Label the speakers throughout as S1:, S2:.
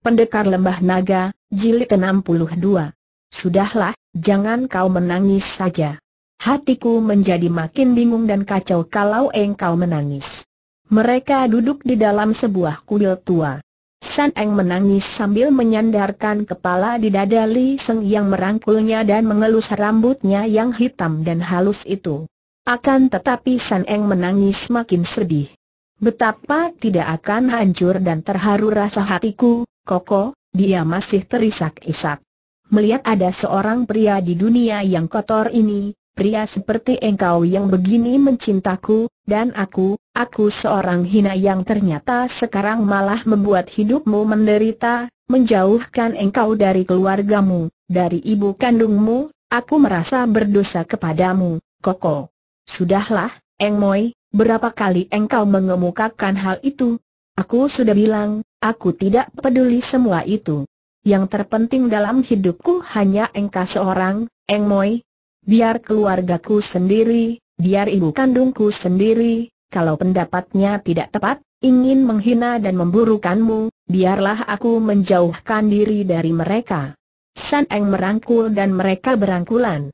S1: Pendekar Lembah Naga, Jilid 62. Sudahlah, jangan kau menangis saja. Hatiku menjadi makin bingung dan kacau kalau engkau menangis. Mereka duduk di dalam sebuah kuil tua. San Eng menangis sambil menyandarkan kepala di dada Li Seng yang merangkulnya dan mengelus rambutnya yang hitam dan halus itu. Akan tetapi San Eng menangis makin sedih. Betapa tidak akan hancur dan terharu rasa hatiku, Koko, dia masih terisak-isak. Melihat ada seorang pria di dunia yang kotor ini, pria seperti engkau yang begini mencintaku, dan aku, aku seorang hina yang ternyata sekarang malah membuat hidupmu menderita, menjauhkan engkau dari keluargamu, dari ibu kandungmu, aku merasa berdosa kepadamu, Koko. Sudahlah, Engmoy, berapa kali engkau mengemukakan hal itu, Aku sudah bilang, aku tidak peduli semua itu. Yang terpenting dalam hidupku hanya engkau seorang, Eng Moi. Biar keluargaku sendiri, biar ibu kandungku sendiri, kalau pendapatnya tidak tepat, ingin menghina dan memburukanmu, biarlah aku menjauhkan diri dari mereka. San Eng merangkul dan mereka berangkulan.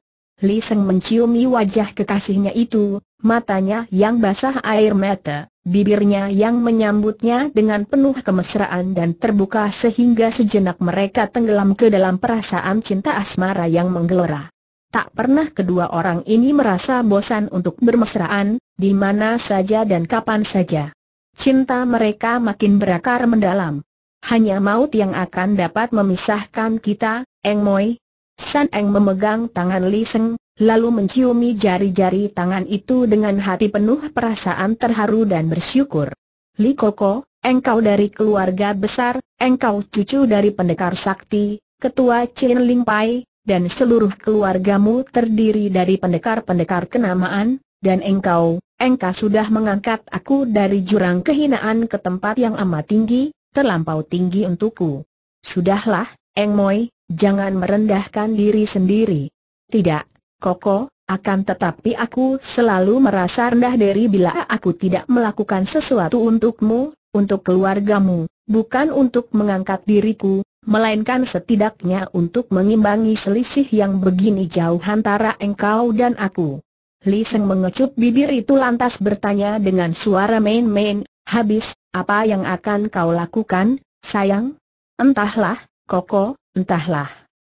S1: Li Seng menciumi wajah kekasihnya itu, matanya yang basah air mata, bibirnya yang menyambutnya dengan penuh kemesraan dan terbuka sehingga sejenak mereka tenggelam ke dalam perasaan cinta asmara yang menggelora. Tak pernah kedua orang ini merasa bosan untuk bermesraan, di mana saja dan kapan saja. Cinta mereka makin berakar mendalam. Hanya maut yang akan dapat memisahkan kita, Eng Moi, San Eng memegang tangan Li Seng, lalu menciumi jari-jari tangan itu dengan hati penuh perasaan terharu dan bersyukur. Li Koko, engkau dari keluarga besar, engkau cucu dari pendekar sakti, ketua Chin Ling Pai, dan seluruh keluargamu terdiri dari pendekar-pendekar kenamaan, dan engkau, engkau sudah mengangkat aku dari jurang kehinaan ke tempat yang amat tinggi, terlampau tinggi untukku. Sudahlah, Eng Moi, Jangan merendahkan diri sendiri. Tidak, Koko, akan tetapi aku selalu merasa rendah diri bila aku tidak melakukan sesuatu untukmu, untuk keluargamu, bukan untuk mengangkat diriku, melainkan setidaknya untuk mengimbangi selisih yang begini jauh antara engkau dan aku. Li Seng mengecup bibir itu lantas bertanya dengan suara main-main, habis, apa yang akan kau lakukan, sayang? Entahlah, Koko, entahlah.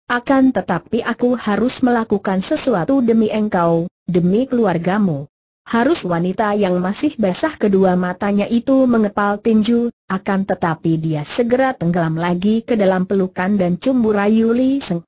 S1: Akan tetapi aku harus melakukan sesuatu demi engkau, demi keluargamu. Harus wanita yang masih basah kedua matanya itu mengepal tinju, akan tetapi dia segera tenggelam lagi ke dalam pelukan dan cumbu rayu Li Seng.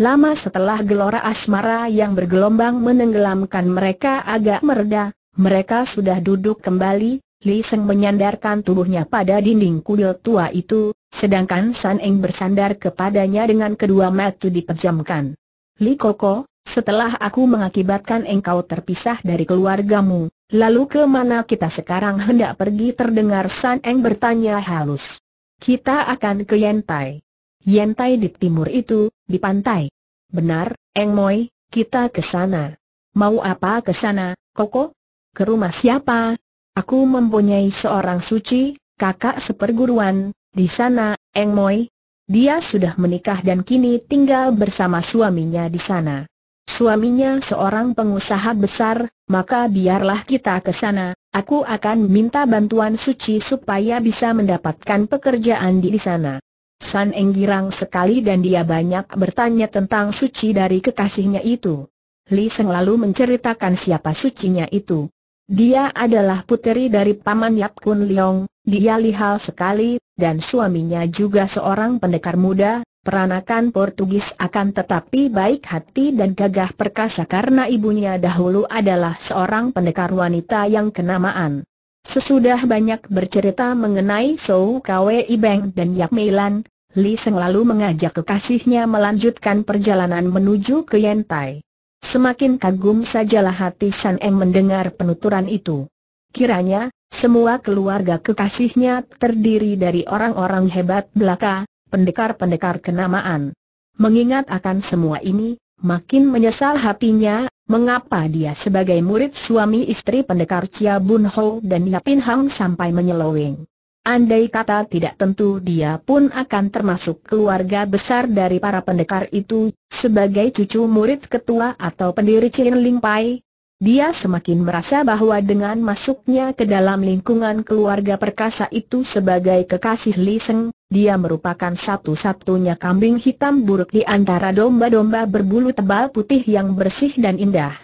S1: Lama setelah gelora asmara yang bergelombang menenggelamkan mereka agak mereda, mereka sudah duduk kembali, Li Seng menyandarkan tubuhnya pada dinding kuil tua itu, sedangkan San Eng bersandar kepadanya dengan kedua mata dipejamkan. Li Koko, setelah aku mengakibatkan engkau terpisah dari keluargamu, lalu ke mana kita sekarang hendak pergi terdengar San Eng bertanya halus. Kita akan ke Yentai. Yentai di timur itu, di pantai. Benar, Eng Moi, kita ke sana. Mau apa ke sana, Koko? Ke rumah siapa? Aku mempunyai seorang suci, kakak seperguruan, di sana, Eng Moi, dia sudah menikah dan kini tinggal bersama suaminya di sana. Suaminya seorang pengusaha besar, maka biarlah kita ke sana, aku akan minta bantuan Suci supaya bisa mendapatkan pekerjaan di sana. San Eng girang sekali dan dia banyak bertanya tentang Suci dari kekasihnya itu. Li Seng lalu menceritakan siapa sucinya itu. Dia adalah puteri dari Paman Yap Kun Leong, dia lihal sekali, dan suaminya juga seorang pendekar muda, peranakan Portugis akan tetapi baik hati dan gagah perkasa karena ibunya dahulu adalah seorang pendekar wanita yang kenamaan. Sesudah banyak bercerita mengenai Sou Kwe Ibeng dan Yak Meilan, Li Seng lalu mengajak kekasihnya melanjutkan perjalanan menuju ke Yentai. Semakin kagum sajalah hati San Em mendengar penuturan itu. Kiranya, semua keluarga kekasihnya terdiri dari orang-orang hebat belaka, pendekar-pendekar kenamaan. Mengingat akan semua ini, makin menyesal hatinya, mengapa dia sebagai murid suami istri pendekar Chia Bun Ho dan Yapin Hang sampai menyeloweng. Andai kata tidak tentu dia pun akan termasuk keluarga besar dari para pendekar itu, sebagai cucu murid ketua atau pendiri Chin Ling Pai, dia semakin merasa bahwa dengan masuknya ke dalam lingkungan keluarga perkasa itu sebagai kekasih Li Seng, dia merupakan satu-satunya kambing hitam buruk di antara domba-domba berbulu tebal putih yang bersih dan indah.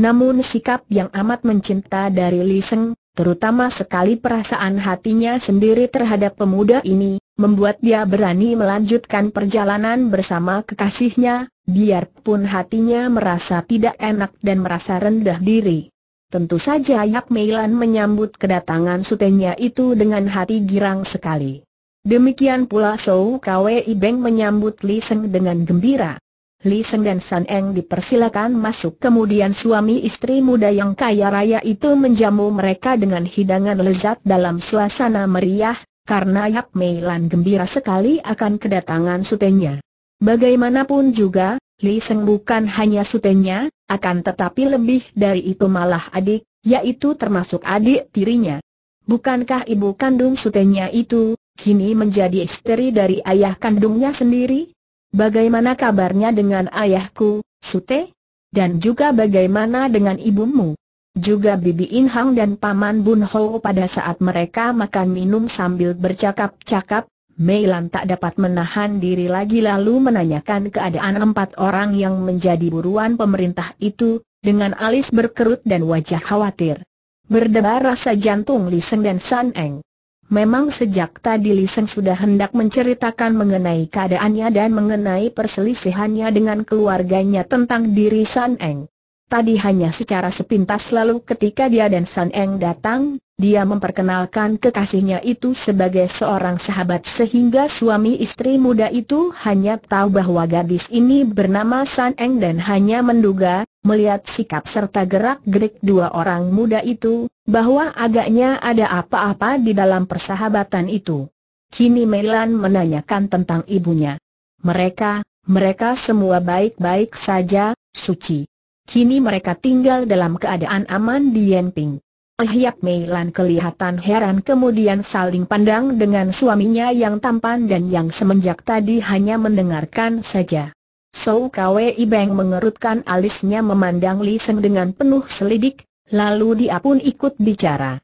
S1: Namun sikap yang amat mencinta dari Li Seng, terutama sekali perasaan hatinya sendiri terhadap pemuda ini, membuat dia berani melanjutkan perjalanan bersama kekasihnya, Biarpun hatinya merasa tidak enak dan merasa rendah diri. Tentu saja Yak Meilan menyambut kedatangan sutenya itu dengan hati girang sekali. Demikian pula Sou Kwei Beng menyambut Li Seng dengan gembira. Li Seng dan San Eng dipersilakan masuk kemudian suami istri muda yang kaya raya itu menjamu mereka dengan hidangan lezat dalam suasana meriah, karena Yak Meilan gembira sekali akan kedatangan sutenya. Bagaimanapun juga, Li Seng bukan hanya sutenya, akan tetapi lebih dari itu malah adik, yaitu termasuk adik tirinya. Bukankah ibu kandung sutenya itu, kini menjadi istri dari ayah kandungnya sendiri? Bagaimana kabarnya dengan ayahku, Sute? Dan juga bagaimana dengan ibumu? Juga Bibi Inhang dan Paman Bun Ho pada saat mereka makan minum sambil bercakap-cakap, Mei Lan tak dapat menahan diri lagi lalu menanyakan keadaan empat orang yang menjadi buruan pemerintah itu, dengan alis berkerut dan wajah khawatir. Berdebar rasa jantung Li Seng dan San Eng. Memang sejak tadi Li Seng sudah hendak menceritakan mengenai keadaannya dan mengenai perselisihannya dengan keluarganya tentang diri San Eng tadi hanya secara sepintas lalu ketika dia dan San Eng datang, dia memperkenalkan kekasihnya itu sebagai seorang sahabat sehingga suami istri muda itu hanya tahu bahwa gadis ini bernama San Eng dan hanya menduga, melihat sikap serta gerak-gerik dua orang muda itu, bahwa agaknya ada apa-apa di dalam persahabatan itu. Kini Melan menanyakan tentang ibunya. Mereka, mereka semua baik-baik saja, suci. Kini mereka tinggal dalam keadaan aman di Yenping. Ahyap oh, Mei Lan kelihatan heran kemudian saling pandang dengan suaminya yang tampan dan yang semenjak tadi hanya mendengarkan saja. So Kwe Ibeng mengerutkan alisnya memandang Li Seng dengan penuh selidik, lalu dia pun ikut bicara.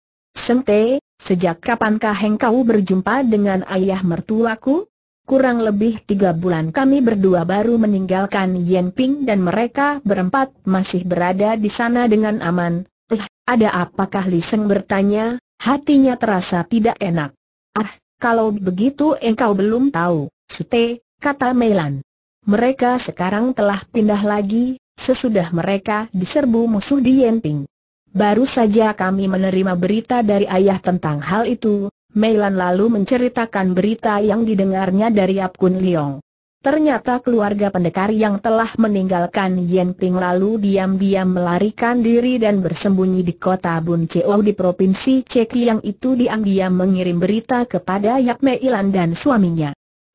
S1: Te, sejak kapankah engkau berjumpa dengan ayah mertuaku? Kurang lebih tiga bulan kami berdua baru meninggalkan Yen Ping dan mereka berempat masih berada di sana dengan aman. Eh, ada apakah Li Sheng bertanya, hatinya terasa tidak enak. Ah, kalau begitu engkau belum tahu, Sute, kata Meilan. Mereka sekarang telah pindah lagi, sesudah mereka diserbu musuh di Yen Ping. Baru saja kami menerima berita dari ayah tentang hal itu, Meilan lalu menceritakan berita yang didengarnya dari Apkun Liong. Ternyata keluarga pendekar yang telah meninggalkan Yen Ping lalu diam-diam melarikan diri dan bersembunyi di kota Bun Cheo di provinsi Cek yang itu diam-diam mengirim berita kepada Yak Meilan dan suaminya.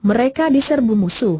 S1: Mereka diserbu musuh.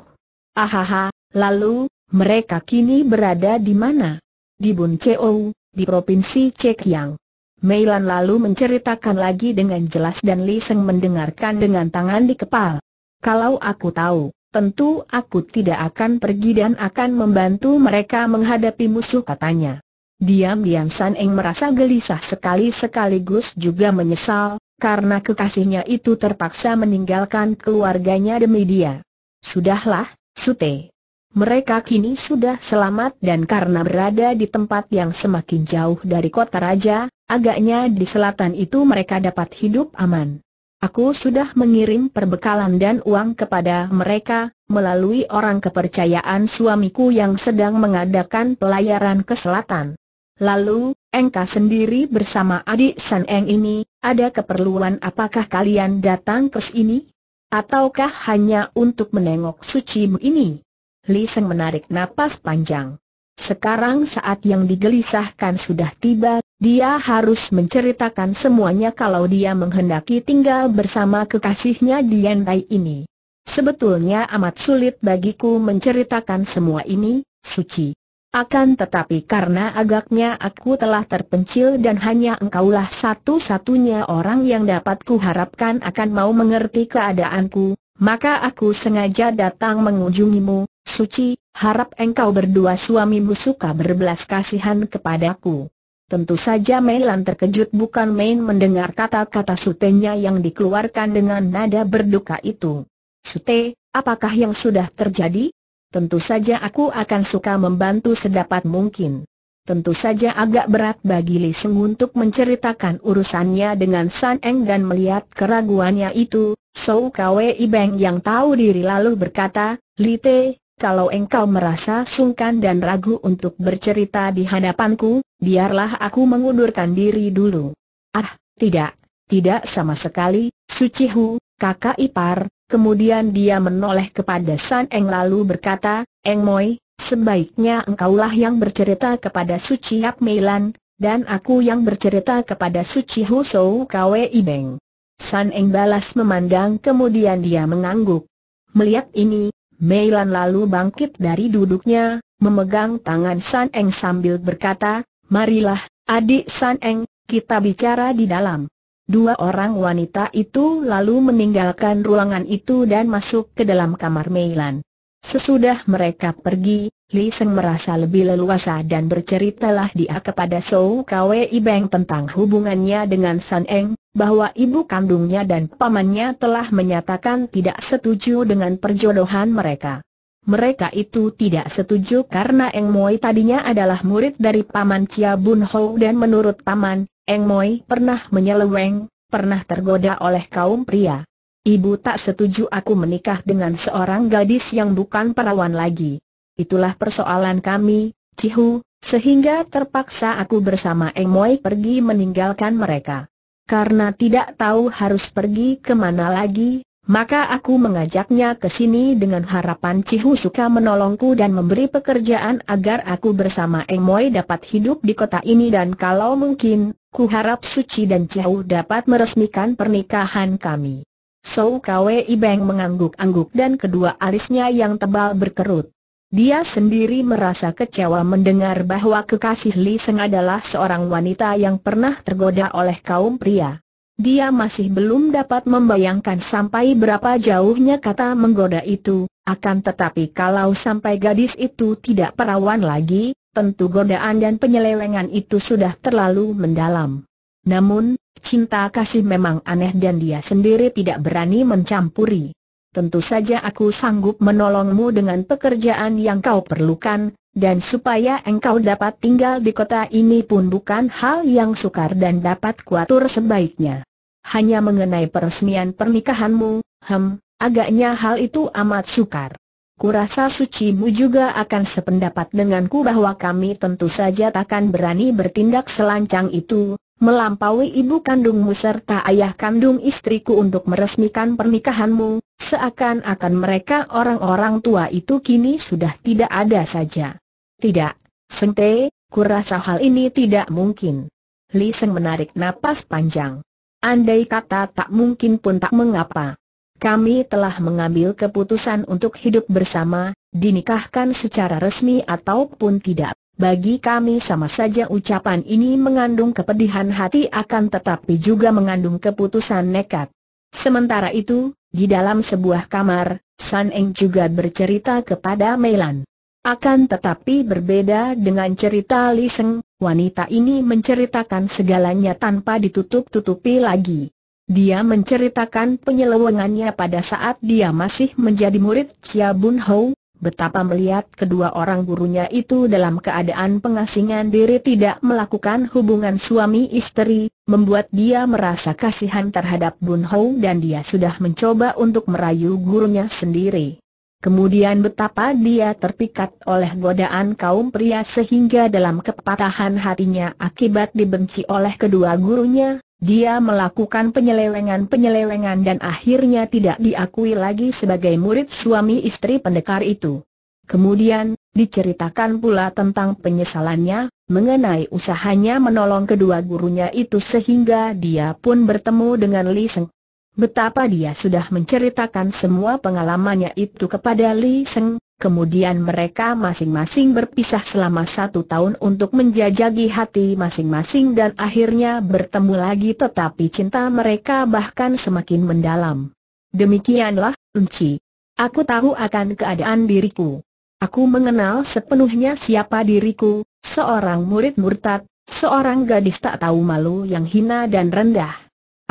S1: Ahaha, lalu, mereka kini berada di mana? Di Bun Cheo, di provinsi Cek Yang. Meilan lalu menceritakan lagi dengan jelas dan Li Seng mendengarkan dengan tangan di kepal. Kalau aku tahu, tentu aku tidak akan pergi dan akan membantu mereka menghadapi musuh katanya. Diam-diam San Eng merasa gelisah sekali sekaligus juga menyesal, karena kekasihnya itu terpaksa meninggalkan keluarganya demi dia. Sudahlah, Sute. Mereka kini sudah selamat dan karena berada di tempat yang semakin jauh dari kota raja, agaknya di selatan itu mereka dapat hidup aman. Aku sudah mengirim perbekalan dan uang kepada mereka, melalui orang kepercayaan suamiku yang sedang mengadakan pelayaran ke selatan. Lalu, Engka sendiri bersama adik San Eng ini, ada keperluan apakah kalian datang ke sini? Ataukah hanya untuk menengok suci ini? Li Seng menarik napas panjang. Sekarang saat yang digelisahkan sudah tiba, dia harus menceritakan semuanya kalau dia menghendaki tinggal bersama kekasihnya di Yantai ini. Sebetulnya amat sulit bagiku menceritakan semua ini, Suci. Akan tetapi karena agaknya aku telah terpencil dan hanya engkaulah satu-satunya orang yang dapat kuharapkan akan mau mengerti keadaanku, maka aku sengaja datang mengunjungimu, Suci, harap engkau berdua suamimu suka berbelas kasihan kepadaku. Tentu saja Melan terkejut bukan main mendengar kata-kata sutenya yang dikeluarkan dengan nada berduka itu. Sute, apakah yang sudah terjadi? Tentu saja aku akan suka membantu sedapat mungkin. Tentu saja agak berat bagi Li Seng untuk menceritakan urusannya dengan San Eng dan melihat keraguannya itu, So Kwe Ibeng yang tahu diri lalu berkata, Li Te, kalau engkau merasa sungkan dan ragu untuk bercerita di hadapanku, biarlah aku mengundurkan diri dulu. Ah, tidak, tidak sama sekali, Suci Hu, kakak ipar, kemudian dia menoleh kepada San Eng lalu berkata, Eng Moi, sebaiknya engkaulah yang bercerita kepada Suci Yap Meilan, dan aku yang bercerita kepada Suci Hu Sou Kwe Ibeng. San Eng balas memandang kemudian dia mengangguk. Melihat ini, Meilan lalu bangkit dari duduknya, memegang tangan San Eng sambil berkata, Marilah, adik San Eng, kita bicara di dalam. Dua orang wanita itu lalu meninggalkan ruangan itu dan masuk ke dalam kamar Meilan. Sesudah mereka pergi, Li Seng merasa lebih leluasa dan berceritalah dia kepada Sou Kwe Ibeng tentang hubungannya dengan San Eng, bahwa ibu kandungnya dan pamannya telah menyatakan tidak setuju dengan perjodohan mereka. Mereka itu tidak setuju karena Eng Moi tadinya adalah murid dari paman Chia Bun Ho dan menurut paman, Eng Moi pernah menyeleweng, pernah tergoda oleh kaum pria. Ibu tak setuju aku menikah dengan seorang gadis yang bukan perawan lagi itulah persoalan kami, Cihu, sehingga terpaksa aku bersama Emoy pergi meninggalkan mereka. Karena tidak tahu harus pergi ke mana lagi, maka aku mengajaknya ke sini dengan harapan Cihu suka menolongku dan memberi pekerjaan agar aku bersama Emoy dapat hidup di kota ini dan kalau mungkin, ku harap Suci dan Cihu dapat meresmikan pernikahan kami. So Kwe Ibeng mengangguk-angguk dan kedua alisnya yang tebal berkerut. Dia sendiri merasa kecewa mendengar bahwa kekasih Li Seng adalah seorang wanita yang pernah tergoda oleh kaum pria. Dia masih belum dapat membayangkan sampai berapa jauhnya kata menggoda itu, akan tetapi kalau sampai gadis itu tidak perawan lagi, tentu godaan dan penyelewengan itu sudah terlalu mendalam. Namun, cinta kasih memang aneh dan dia sendiri tidak berani mencampuri tentu saja aku sanggup menolongmu dengan pekerjaan yang kau perlukan, dan supaya engkau dapat tinggal di kota ini pun bukan hal yang sukar dan dapat kuatur sebaiknya. Hanya mengenai peresmian pernikahanmu, hem, agaknya hal itu amat sukar. Kurasa sucimu juga akan sependapat denganku bahwa kami tentu saja takkan berani bertindak selancang itu, melampaui ibu kandungmu serta ayah kandung istriku untuk meresmikan pernikahanmu, Seakan-akan mereka orang-orang tua itu kini sudah tidak ada saja. Tidak, Sengte, kurasa hal ini tidak mungkin. Li Seng menarik napas panjang. Andai kata tak mungkin pun tak mengapa. Kami telah mengambil keputusan untuk hidup bersama, dinikahkan secara resmi ataupun tidak. Bagi kami sama saja ucapan ini mengandung kepedihan hati akan tetapi juga mengandung keputusan nekat. Sementara itu, di dalam sebuah kamar, San Eng juga bercerita kepada Meilan. Akan tetapi berbeda dengan cerita Li Seng, wanita ini menceritakan segalanya tanpa ditutup-tutupi lagi. Dia menceritakan penyelewengannya pada saat dia masih menjadi murid Chia Bun Hou, Betapa melihat kedua orang gurunya itu dalam keadaan pengasingan diri tidak melakukan hubungan suami istri, membuat dia merasa kasihan terhadap Bun Hou dan dia sudah mencoba untuk merayu gurunya sendiri. Kemudian betapa dia terpikat oleh godaan kaum pria sehingga dalam kepatahan hatinya akibat dibenci oleh kedua gurunya, dia melakukan penyelewengan-penyelewengan dan akhirnya tidak diakui lagi sebagai murid suami istri pendekar itu. Kemudian, diceritakan pula tentang penyesalannya, mengenai usahanya menolong kedua gurunya itu sehingga dia pun bertemu dengan Li Seng. Betapa dia sudah menceritakan semua pengalamannya itu kepada Li Seng, Kemudian mereka masing-masing berpisah selama satu tahun untuk menjajagi hati masing-masing dan akhirnya bertemu lagi tetapi cinta mereka bahkan semakin mendalam. Demikianlah, Unci. Aku tahu akan keadaan diriku. Aku mengenal sepenuhnya siapa diriku, seorang murid murtad, seorang gadis tak tahu malu yang hina dan rendah.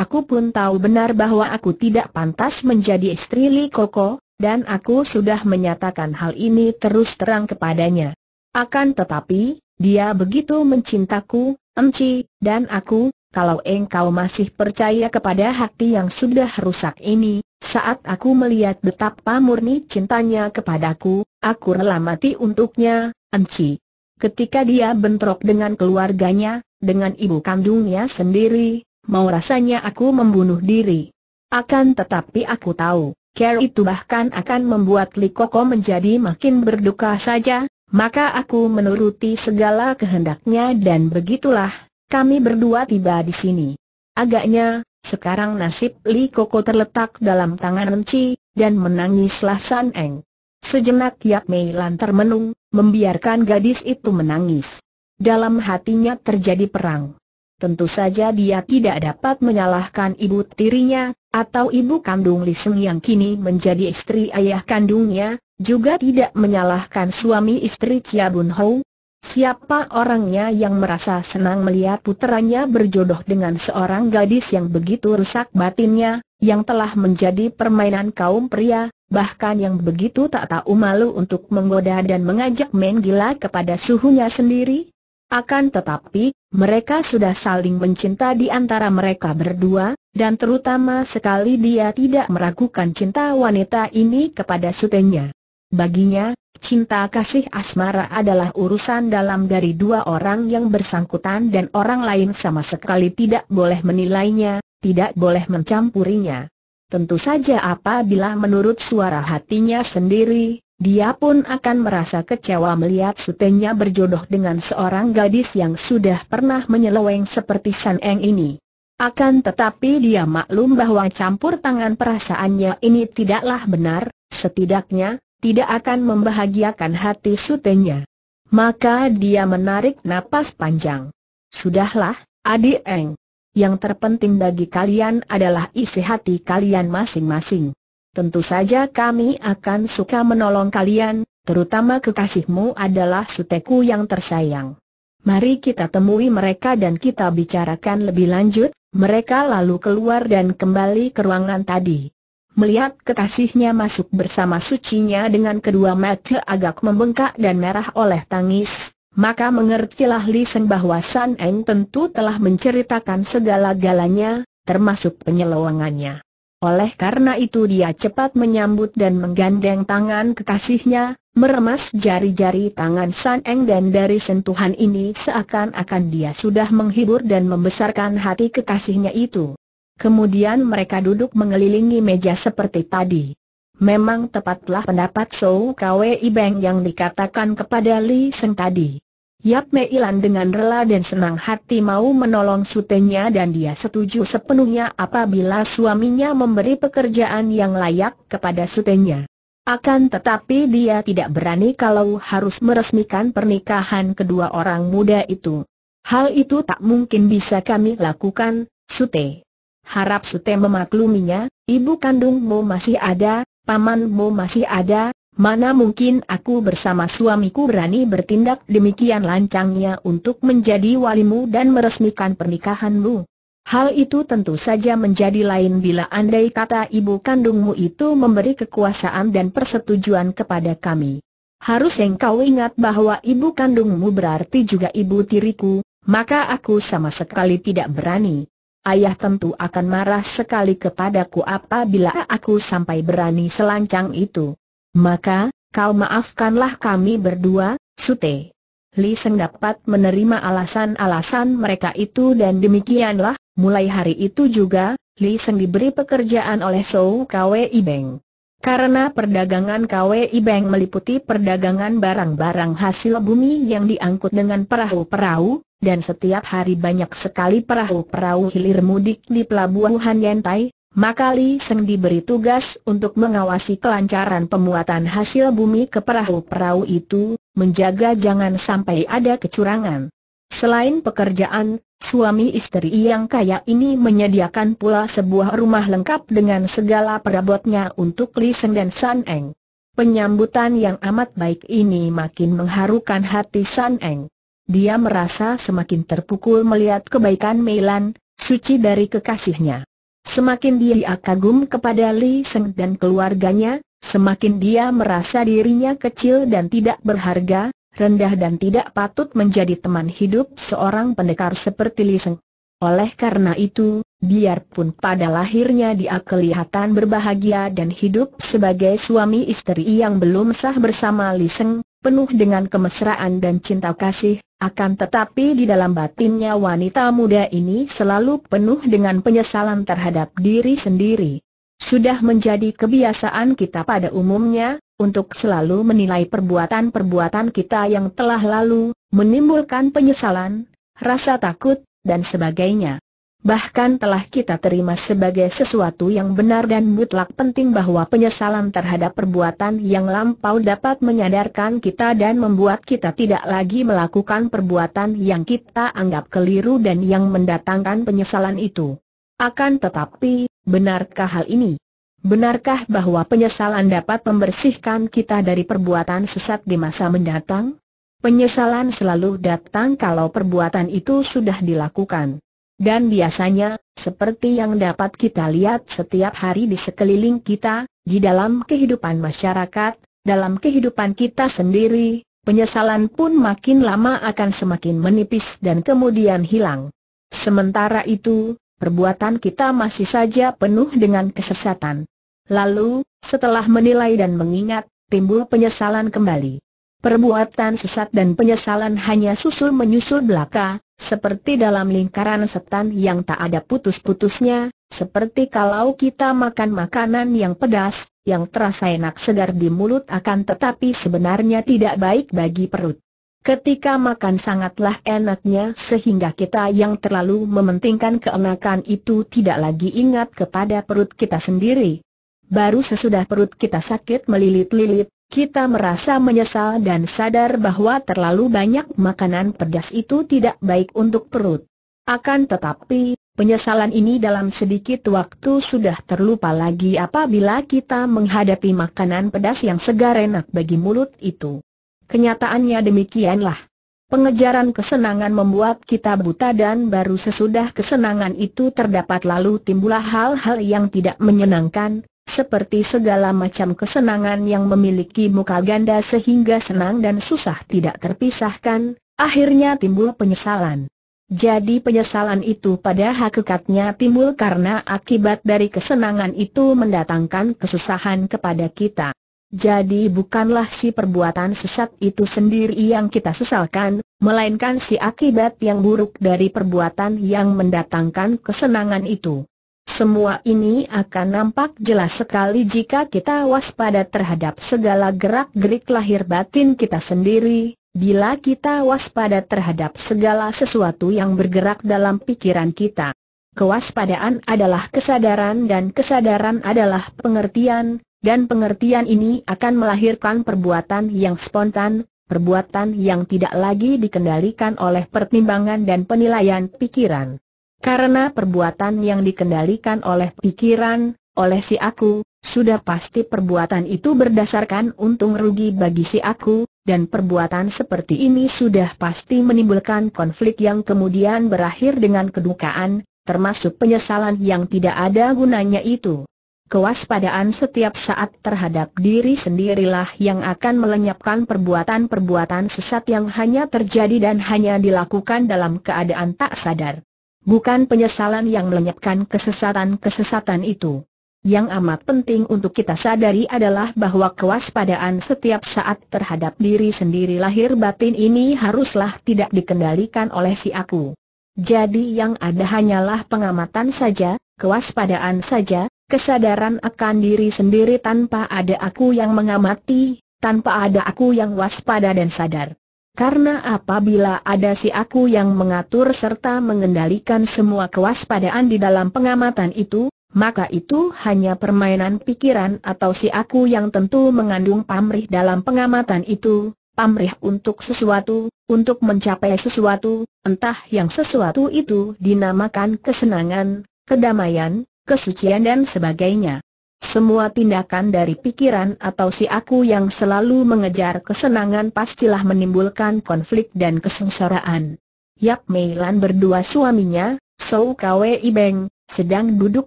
S1: Aku pun tahu benar bahwa aku tidak pantas menjadi istri Li Koko, dan aku sudah menyatakan hal ini terus terang kepadanya. Akan tetapi, dia begitu mencintaku, Enci, dan aku, kalau engkau masih percaya kepada hati yang sudah rusak ini, saat aku melihat betapa murni cintanya kepadaku, aku rela mati untuknya, Enci. Ketika dia bentrok dengan keluarganya, dengan ibu kandungnya sendiri, mau rasanya aku membunuh diri. Akan tetapi aku tahu, care itu bahkan akan membuat Li Koko menjadi makin berduka saja, maka aku menuruti segala kehendaknya dan begitulah, kami berdua tiba di sini. Agaknya, sekarang nasib Li Koko terletak dalam tangan Enci, dan menangislah San Eng. Sejenak Yap Mei Lan termenung, membiarkan gadis itu menangis. Dalam hatinya terjadi perang. Tentu saja dia tidak dapat menyalahkan ibu tirinya, atau ibu kandung Liseng yang kini menjadi istri ayah kandungnya, juga tidak menyalahkan suami istri Chia Bun Ho. Siapa orangnya yang merasa senang melihat puteranya berjodoh dengan seorang gadis yang begitu rusak batinnya, yang telah menjadi permainan kaum pria, bahkan yang begitu tak tahu malu untuk menggoda dan mengajak main gila kepada suhunya sendiri? Akan tetapi, mereka sudah saling mencinta di antara mereka berdua, dan terutama sekali dia tidak meragukan cinta wanita ini kepada sutenya. Baginya, cinta kasih asmara adalah urusan dalam dari dua orang yang bersangkutan dan orang lain sama sekali tidak boleh menilainya, tidak boleh mencampurinya. Tentu saja apabila menurut suara hatinya sendiri, dia pun akan merasa kecewa melihat sutenya berjodoh dengan seorang gadis yang sudah pernah menyeleweng seperti San Eng ini. Akan tetapi dia maklum bahwa campur tangan perasaannya ini tidaklah benar, setidaknya, tidak akan membahagiakan hati sutenya. Maka dia menarik napas panjang. Sudahlah, adik Eng. Yang terpenting bagi kalian adalah isi hati kalian masing-masing tentu saja kami akan suka menolong kalian, terutama kekasihmu adalah suteku yang tersayang. Mari kita temui mereka dan kita bicarakan lebih lanjut, mereka lalu keluar dan kembali ke ruangan tadi. Melihat kekasihnya masuk bersama sucinya dengan kedua mata agak membengkak dan merah oleh tangis, maka mengertilah Li Seng bahwa San Eng tentu telah menceritakan segala galanya, termasuk penyelewangannya. Oleh karena itu dia cepat menyambut dan menggandeng tangan kekasihnya, meremas jari-jari tangan San Eng dan dari sentuhan ini seakan-akan dia sudah menghibur dan membesarkan hati kekasihnya itu. Kemudian mereka duduk mengelilingi meja seperti tadi. Memang tepatlah pendapat Sou Kwe Ibeng yang dikatakan kepada Li Seng tadi. Yap ilan dengan rela dan senang hati mau menolong sutenya dan dia setuju sepenuhnya apabila suaminya memberi pekerjaan yang layak kepada sutenya. Akan tetapi dia tidak berani kalau harus meresmikan pernikahan kedua orang muda itu. Hal itu tak mungkin bisa kami lakukan, Sute. Harap Sute memakluminya, ibu kandungmu masih ada, pamanmu masih ada, Mana mungkin aku bersama suamiku berani bertindak demikian lancangnya untuk menjadi walimu dan meresmikan pernikahanmu. Hal itu tentu saja menjadi lain bila andai kata ibu kandungmu itu memberi kekuasaan dan persetujuan kepada kami. Harus engkau ingat bahwa ibu kandungmu berarti juga ibu tiriku, maka aku sama sekali tidak berani. Ayah tentu akan marah sekali kepadaku apabila aku sampai berani selancang itu. Maka, kau maafkanlah kami berdua, Sute. Li Seng dapat menerima alasan-alasan mereka itu dan demikianlah, mulai hari itu juga, Li Seng diberi pekerjaan oleh Sou Kwe Ibeng. Karena perdagangan Kwe Ibeng meliputi perdagangan barang-barang hasil bumi yang diangkut dengan perahu-perahu, dan setiap hari banyak sekali perahu-perahu hilir mudik di pelabuhan Yantai, maka Li Seng diberi tugas untuk mengawasi kelancaran pemuatan hasil bumi ke perahu-perahu itu, menjaga jangan sampai ada kecurangan. Selain pekerjaan, suami istri yang kaya ini menyediakan pula sebuah rumah lengkap dengan segala perabotnya untuk Li Seng dan San Eng. Penyambutan yang amat baik ini makin mengharukan hati San Eng. Dia merasa semakin terpukul melihat kebaikan Meilan, suci dari kekasihnya. Semakin dia kagum kepada Li Seng dan keluarganya, semakin dia merasa dirinya kecil dan tidak berharga, rendah dan tidak patut menjadi teman hidup seorang pendekar seperti Li Seng. Oleh karena itu, biarpun pada lahirnya dia kelihatan berbahagia dan hidup sebagai suami istri yang belum sah bersama Li Seng, penuh dengan kemesraan dan cinta kasih, akan tetapi di dalam batinnya wanita muda ini selalu penuh dengan penyesalan terhadap diri sendiri. Sudah menjadi kebiasaan kita pada umumnya, untuk selalu menilai perbuatan-perbuatan kita yang telah lalu, menimbulkan penyesalan, rasa takut, dan sebagainya bahkan telah kita terima sebagai sesuatu yang benar dan mutlak penting bahwa penyesalan terhadap perbuatan yang lampau dapat menyadarkan kita dan membuat kita tidak lagi melakukan perbuatan yang kita anggap keliru dan yang mendatangkan penyesalan itu. Akan tetapi, benarkah hal ini? Benarkah bahwa penyesalan dapat membersihkan kita dari perbuatan sesat di masa mendatang? Penyesalan selalu datang kalau perbuatan itu sudah dilakukan. Dan biasanya, seperti yang dapat kita lihat setiap hari di sekeliling kita, di dalam kehidupan masyarakat, dalam kehidupan kita sendiri, penyesalan pun makin lama akan semakin menipis dan kemudian hilang. Sementara itu, perbuatan kita masih saja penuh dengan kesesatan. Lalu, setelah menilai dan mengingat, timbul penyesalan kembali. Perbuatan sesat dan penyesalan hanya susul menyusul belaka, seperti dalam lingkaran setan yang tak ada putus-putusnya, seperti kalau kita makan makanan yang pedas, yang terasa enak segar di mulut akan tetapi sebenarnya tidak baik bagi perut. Ketika makan sangatlah enaknya sehingga kita yang terlalu mementingkan keenakan itu tidak lagi ingat kepada perut kita sendiri. Baru sesudah perut kita sakit melilit-lilit, kita merasa menyesal dan sadar bahwa terlalu banyak makanan pedas itu tidak baik untuk perut. Akan tetapi, penyesalan ini dalam sedikit waktu sudah terlupa lagi apabila kita menghadapi makanan pedas yang segar enak bagi mulut itu. Kenyataannya demikianlah. Pengejaran kesenangan membuat kita buta dan baru sesudah kesenangan itu terdapat lalu timbullah hal-hal yang tidak menyenangkan, seperti segala macam kesenangan yang memiliki muka ganda sehingga senang dan susah tidak terpisahkan, akhirnya timbul penyesalan. Jadi penyesalan itu pada hakikatnya timbul karena akibat dari kesenangan itu mendatangkan kesusahan kepada kita. Jadi bukanlah si perbuatan sesat itu sendiri yang kita sesalkan, melainkan si akibat yang buruk dari perbuatan yang mendatangkan kesenangan itu. Semua ini akan nampak jelas sekali jika kita waspada terhadap segala gerak-gerik lahir batin kita sendiri, bila kita waspada terhadap segala sesuatu yang bergerak dalam pikiran kita. Kewaspadaan adalah kesadaran dan kesadaran adalah pengertian, dan pengertian ini akan melahirkan perbuatan yang spontan, perbuatan yang tidak lagi dikendalikan oleh pertimbangan dan penilaian pikiran. Karena perbuatan yang dikendalikan oleh pikiran, oleh si aku, sudah pasti perbuatan itu berdasarkan untung rugi bagi si aku, dan perbuatan seperti ini sudah pasti menimbulkan konflik yang kemudian berakhir dengan kedukaan, termasuk penyesalan yang tidak ada gunanya itu. Kewaspadaan setiap saat terhadap diri sendirilah yang akan melenyapkan perbuatan-perbuatan sesat yang hanya terjadi dan hanya dilakukan dalam keadaan tak sadar. Bukan penyesalan yang melenyapkan kesesatan-kesesatan itu. Yang amat penting untuk kita sadari adalah bahwa kewaspadaan setiap saat terhadap diri sendiri lahir batin ini haruslah tidak dikendalikan oleh si aku. Jadi yang ada hanyalah pengamatan saja, kewaspadaan saja, kesadaran akan diri sendiri tanpa ada aku yang mengamati, tanpa ada aku yang waspada dan sadar. Karena apabila ada si aku yang mengatur serta mengendalikan semua kewaspadaan di dalam pengamatan itu, maka itu hanya permainan pikiran atau si aku yang tentu mengandung pamrih dalam pengamatan itu, pamrih untuk sesuatu, untuk mencapai sesuatu, entah yang sesuatu itu dinamakan kesenangan, kedamaian, kesucian dan sebagainya. Semua tindakan dari pikiran atau si aku yang selalu mengejar kesenangan pastilah menimbulkan konflik dan kesengsaraan. Yap Meilan berdua suaminya, Sou Kwe Ibeng, sedang duduk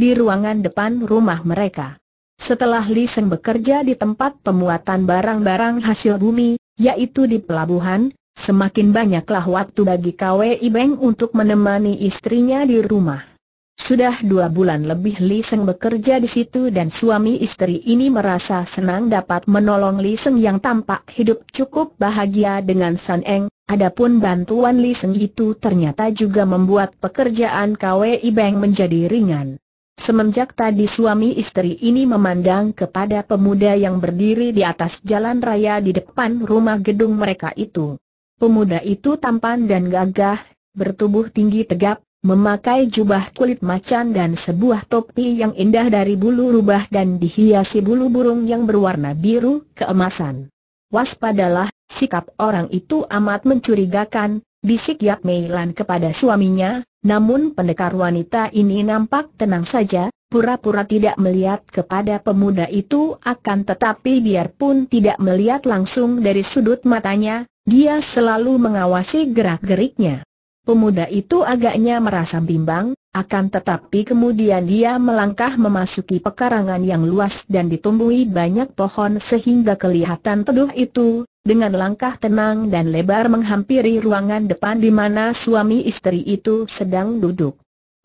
S1: di ruangan depan rumah mereka. Setelah Li Seng bekerja di tempat pemuatan barang-barang hasil bumi, yaitu di pelabuhan, semakin banyaklah waktu bagi Kwe Ibeng untuk menemani istrinya di rumah. Sudah dua bulan lebih Li Seng bekerja di situ dan suami istri ini merasa senang dapat menolong Li Seng yang tampak hidup cukup bahagia dengan San Eng. Adapun bantuan Li Seng itu ternyata juga membuat pekerjaan KWI Bank menjadi ringan. Semenjak tadi suami istri ini memandang kepada pemuda yang berdiri di atas jalan raya di depan rumah gedung mereka itu. Pemuda itu tampan dan gagah, bertubuh tinggi tegap, memakai jubah kulit macan dan sebuah topi yang indah dari bulu rubah dan dihiasi bulu burung yang berwarna biru keemasan. Waspadalah, sikap orang itu amat mencurigakan, bisik Yap Meilan kepada suaminya, namun pendekar wanita ini nampak tenang saja, pura-pura tidak melihat kepada pemuda itu akan tetapi biarpun tidak melihat langsung dari sudut matanya, dia selalu mengawasi gerak-geriknya. Pemuda itu agaknya merasa bimbang, akan tetapi kemudian dia melangkah memasuki pekarangan yang luas dan ditumbuhi banyak pohon sehingga kelihatan teduh itu, dengan langkah tenang dan lebar menghampiri ruangan depan di mana suami istri itu sedang duduk.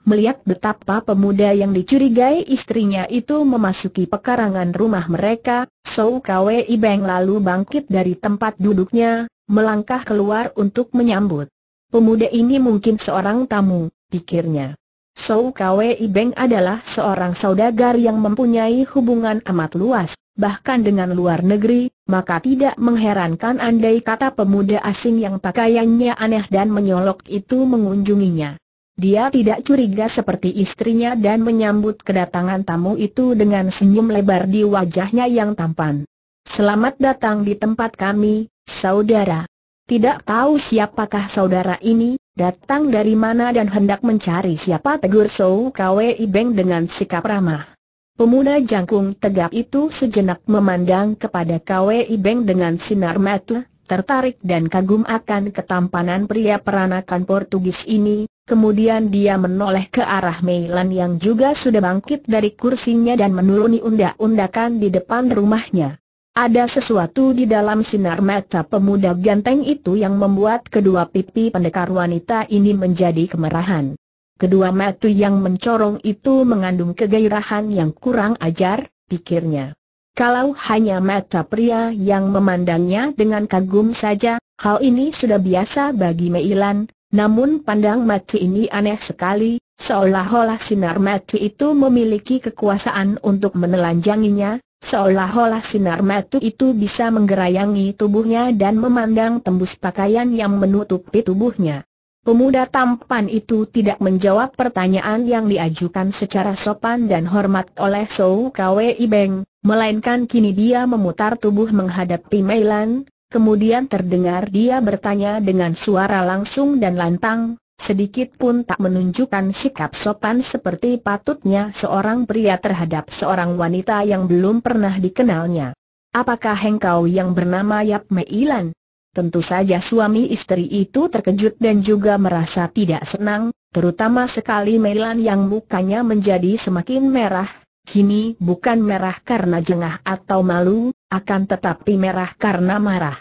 S1: Melihat betapa pemuda yang dicurigai istrinya itu memasuki pekarangan rumah mereka, Sou Kwe Ibeng lalu bangkit dari tempat duduknya, melangkah keluar untuk menyambut. Pemuda ini mungkin seorang tamu, pikirnya. Sou Kwe Ibeng adalah seorang saudagar yang mempunyai hubungan amat luas, bahkan dengan luar negeri, maka tidak mengherankan andai kata pemuda asing yang pakaiannya aneh dan menyolok itu mengunjunginya. Dia tidak curiga seperti istrinya dan menyambut kedatangan tamu itu dengan senyum lebar di wajahnya yang tampan. Selamat datang di tempat kami, saudara. Tidak tahu siapakah saudara ini, datang dari mana dan hendak mencari siapa tegur So Kwe Ibeng dengan sikap ramah. Pemuda jangkung tegap itu sejenak memandang kepada Kwe Ibeng dengan sinar mata, tertarik dan kagum akan ketampanan pria peranakan Portugis ini, kemudian dia menoleh ke arah Meilan yang juga sudah bangkit dari kursinya dan menuruni undak-undakan di depan rumahnya. Ada sesuatu di dalam sinar mata pemuda ganteng itu yang membuat kedua pipi pendekar wanita ini menjadi kemerahan. Kedua mata yang mencorong itu mengandung kegairahan yang kurang ajar, pikirnya. Kalau hanya mata pria yang memandangnya dengan kagum saja, hal ini sudah biasa bagi Meilan, namun pandang mata ini aneh sekali, seolah-olah sinar mata itu memiliki kekuasaan untuk menelanjanginya, Seolah-olah sinar mata itu bisa menggerayangi tubuhnya dan memandang tembus pakaian yang menutupi tubuhnya. Pemuda tampan itu tidak menjawab pertanyaan yang diajukan secara sopan dan hormat oleh Sou Kwe Ibeng, melainkan kini dia memutar tubuh menghadapi Lan, kemudian terdengar dia bertanya dengan suara langsung dan lantang, sedikit pun tak menunjukkan sikap sopan seperti patutnya seorang pria terhadap seorang wanita yang belum pernah dikenalnya. Apakah engkau yang bernama Yap Meilan? Tentu saja suami istri itu terkejut dan juga merasa tidak senang, terutama sekali Meilan yang mukanya menjadi semakin merah. Kini bukan merah karena jengah atau malu, akan tetapi merah karena marah.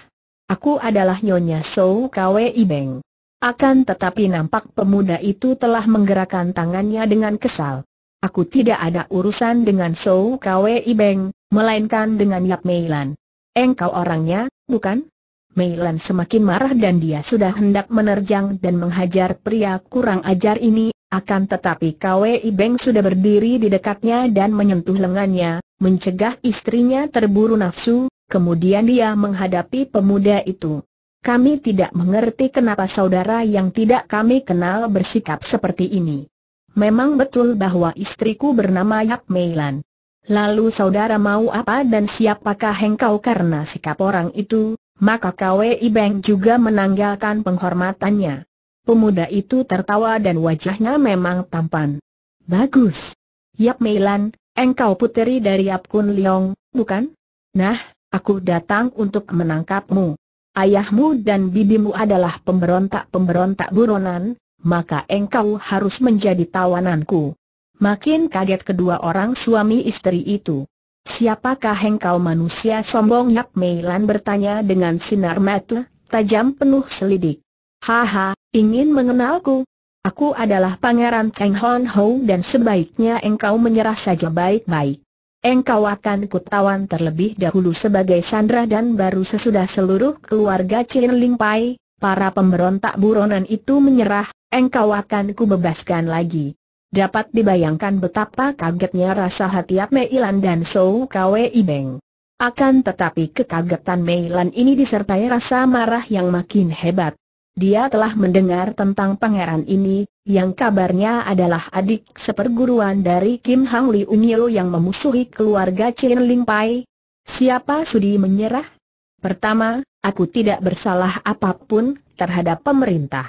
S1: Aku adalah Nyonya Sou Kwe Ibeng. Akan tetapi nampak pemuda itu telah menggerakkan tangannya dengan kesal. Aku tidak ada urusan dengan Sou Kwe Ibeng, melainkan dengan Yap Meilan. Engkau orangnya, bukan? Meilan semakin marah dan dia sudah hendak menerjang dan menghajar pria kurang ajar ini, akan tetapi KWI Beng sudah berdiri di dekatnya dan menyentuh lengannya, mencegah istrinya terburu nafsu, kemudian dia menghadapi pemuda itu kami tidak mengerti kenapa saudara yang tidak kami kenal bersikap seperti ini. Memang betul bahwa istriku bernama Yap Meilan. Lalu saudara mau apa dan siapakah engkau karena sikap orang itu, maka Kwe Ibeng juga menanggalkan penghormatannya. Pemuda itu tertawa dan wajahnya memang tampan. Bagus. Yap Meilan, engkau puteri dari Yap Kun Leong, bukan? Nah, aku datang untuk menangkapmu ayahmu dan bibimu adalah pemberontak-pemberontak buronan, maka engkau harus menjadi tawananku. Makin kaget kedua orang suami istri itu. Siapakah engkau manusia sombong Yap Meilan bertanya dengan sinar mata, tajam penuh selidik. Haha, ingin mengenalku? Aku adalah Pangeran Cheng Hon Ho dan sebaiknya engkau menyerah saja baik-baik engkau akan kutawan terlebih dahulu sebagai sandra dan baru sesudah seluruh keluarga Chin Ling Pai, para pemberontak buronan itu menyerah, engkau akan kubebaskan lagi. Dapat dibayangkan betapa kagetnya rasa hati Mei Lan dan Sou Kwe Ibeng. Akan tetapi kekagetan Mei Lan ini disertai rasa marah yang makin hebat. Dia telah mendengar tentang pangeran ini, yang kabarnya adalah adik seperguruan dari Kim Hang Li Unyil yang memusuhi keluarga Chin Ling Pai. Siapa sudi menyerah? Pertama, aku tidak bersalah apapun terhadap pemerintah.